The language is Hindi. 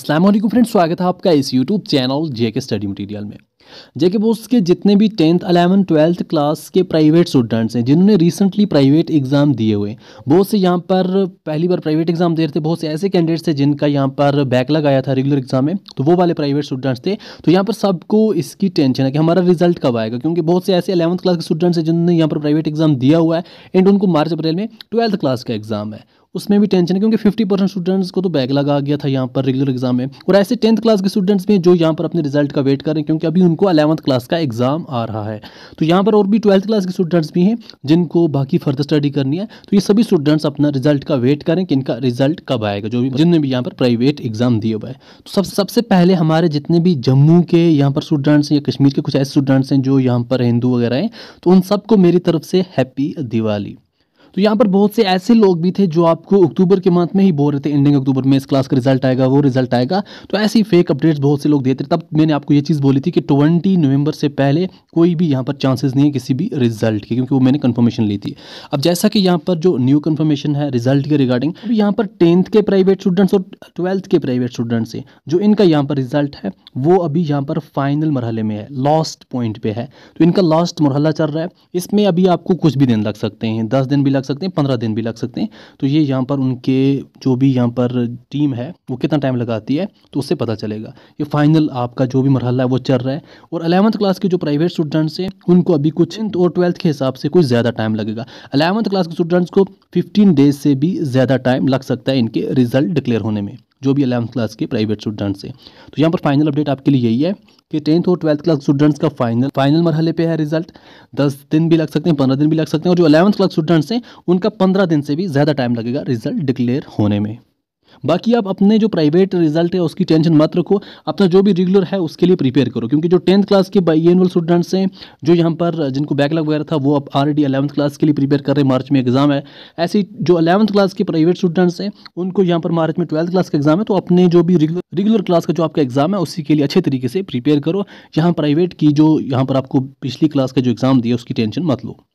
असलम फ्रेंड्स स्वागत है आपका इस YouTube channel JK study material में जेके बोस के जितने भी टेंथ अलेवन ट्वेल्थ क्लास के प्राइवेट स्टूडेंट्स हैं जिन्होंने रिसेंटली प्राइवेट एग्ज़ाम दिए हुए बहुत से यहाँ पर पहली बार प्राइवेट एग्ज़ाम दे रहे थे बहुत से ऐसे कैंडिडेट्स थे जिनका यहाँ पर लग आया था रेगुलर एग्ज़ाम में तो वो वाले प्राइवेट स्टूडेंट्स थे तो यहाँ पर सबको इसकी टेंशन है कि हमारा रिजल्ट कब आएगा क्योंकि बहुत से ऐसे अलेवंथ क्लास के स्टूडेंट्स हैं जिन्होंने यहाँ पर प्राइवेट एग्ज़ाम दिया हुआ है एंड उनको मार्च अप्रैल में ट्वेल्थ क्लास का एग्ज़ाम है उसमें भी टेंशन है क्योंकि फिफ्टी परसेंट स्टूडेंट्स को तो बैग लगा गया था यहाँ पर रेगुलर एग्जाम में और ऐसे टेंथ क्लास के स्टूडेंट्स भी जो यहाँ पर अपने रिजल्ट का वेट कर रहे हैं क्योंकि अभी उनको अलेवंथ क्लास का एग्जाम आ रहा है तो यहाँ पर और भी ट्वेल्थ क्लास के स्टूडेंट्स भी हैं जिनको बाकी फर्दर स्टडी करनी है तो ये सभी स्टूडेंट्स अपना रिजल्ट का वेट करें कि इनका रिजल्ट कब आएगा जो भी जिनने भी यहाँ पर प्राइवेट एग्जाम दिए हुए तो सब सबसे पहले हमारे जितने भी जम्मू के यहाँ पर स्टूडेंट्स हैं या कश्मीर के कुछ ऐसे स्टूडेंट्स हैं जो यहाँ पर हिंदू वगैरह हैं तो उन सबको मेरी तरफ से हैप्पी दिवाली तो यहाँ पर बहुत से ऐसे लोग भी थे जो आपको अक्टूबर के मंथ में ही बोल रहे थे एंडिंग अक्टूबर में इस क्लास का रिजल्ट आएगा वो रिजल्ट आएगा तो ऐसे ही फेक अपडेट्स बहुत से लोग देते तब मैंने आपको ये चीज़ बोली थी कि ट्वेंटी नवंबर से पहले कोई भी यहाँ पर चांसेस नहीं है किसी भी रिजल्ट के क्योंकि वो मैंने कन्फर्मेशन ली थी अब जैसा कि यहाँ पर जो न्यू कन्फर्मेशन है रिजल्ट के रिगार्डिंग तो यहाँ पर टेंथ के प्राइवेट स्टूडेंट्स और ट्वेल्थ के प्राइवेट स्टूडेंट्स हैं जो इनका यहाँ पर रिजल्ट है वो अभी यहाँ पर फाइनल मरहले में है लास्ट पॉइंट पे है तो इनका लास्ट मरहला चल रहा है इसमें अभी आपको कुछ भी दिन लग सकते हैं दस दिन भी लग लग सकते हैं पंद्रह दिन भी लग सकते हैं तो ये यहाँ पर उनके जो भी यहाँ पर टीम है वो कितना टाइम लगाती है तो उससे पता चलेगा ये फाइनल आपका जो भी मरहला है वो चल रहा है और अलेवंथ क्लास के जो प्राइवेट स्टूडेंट्स हैं उनको अभी कुछ और ट्वेल्थ के हिसाब से कुछ ज़्यादा टाइम लगेगा अलेवंथ क्लास के स्टूडेंट्स को फिफ्टीन डेज से भी ज़्यादा टाइम लग सकता है इनके रिजल्ट डिक्लेयर होने में जो भी अलेवंथ क्लास के प्राइवेट स्टूडेंट्स हैं तो यहाँ पर फाइनल अपडेट आपके लिए यही है कि टेंथ और ट्वेल्थ क्लास स्टूडेंट्स का फाइनल फाइनल मरहले पे है रिजल्ट दस दिन भी लग सकते हैं पंद्रह दिन भी लग सकते हैं और जो अलेवंथ क्लास स्टूडेंट्स हैं उनका पंद्रह दिन से भी ज़्यादा टाइम लगेगा रिजल्ट डिक्लेयर होने में बाकी आप अपने जो प्राइवेट रिजल्ट है उसकी टेंशन मत रखो अपना जो भी रेगुलर है उसके लिए प्रिपेयर करो क्योंकि जो टेंथ क्लास के एनुअल स्टूडेंट्स हैं जो यहाँ पर जिनको बैकलॉग वगैरह था वो अब ऑलरेडी अलेवंथ क्लास के लिए प्रिपेयर कर रहे हैं मार्च में एग्जाम है ऐसे जो अलेवंथ क्लास के प्राइवेट स्टूडेंट्स हैं उनको यहाँ पर मार्च में ट्वेल्थ क्लास का एग्जाम है तो अपने जो भी रेगुलर क्लास का जो आपका एग्जाम है उसी के लिए अच्छे तरीके से प्रिपेयर करो यहाँ प्राइवेट की जो यहाँ पर आपको पिछली क्लास का जो एग्ज़ाम दिया उसकी टेंशन मत लो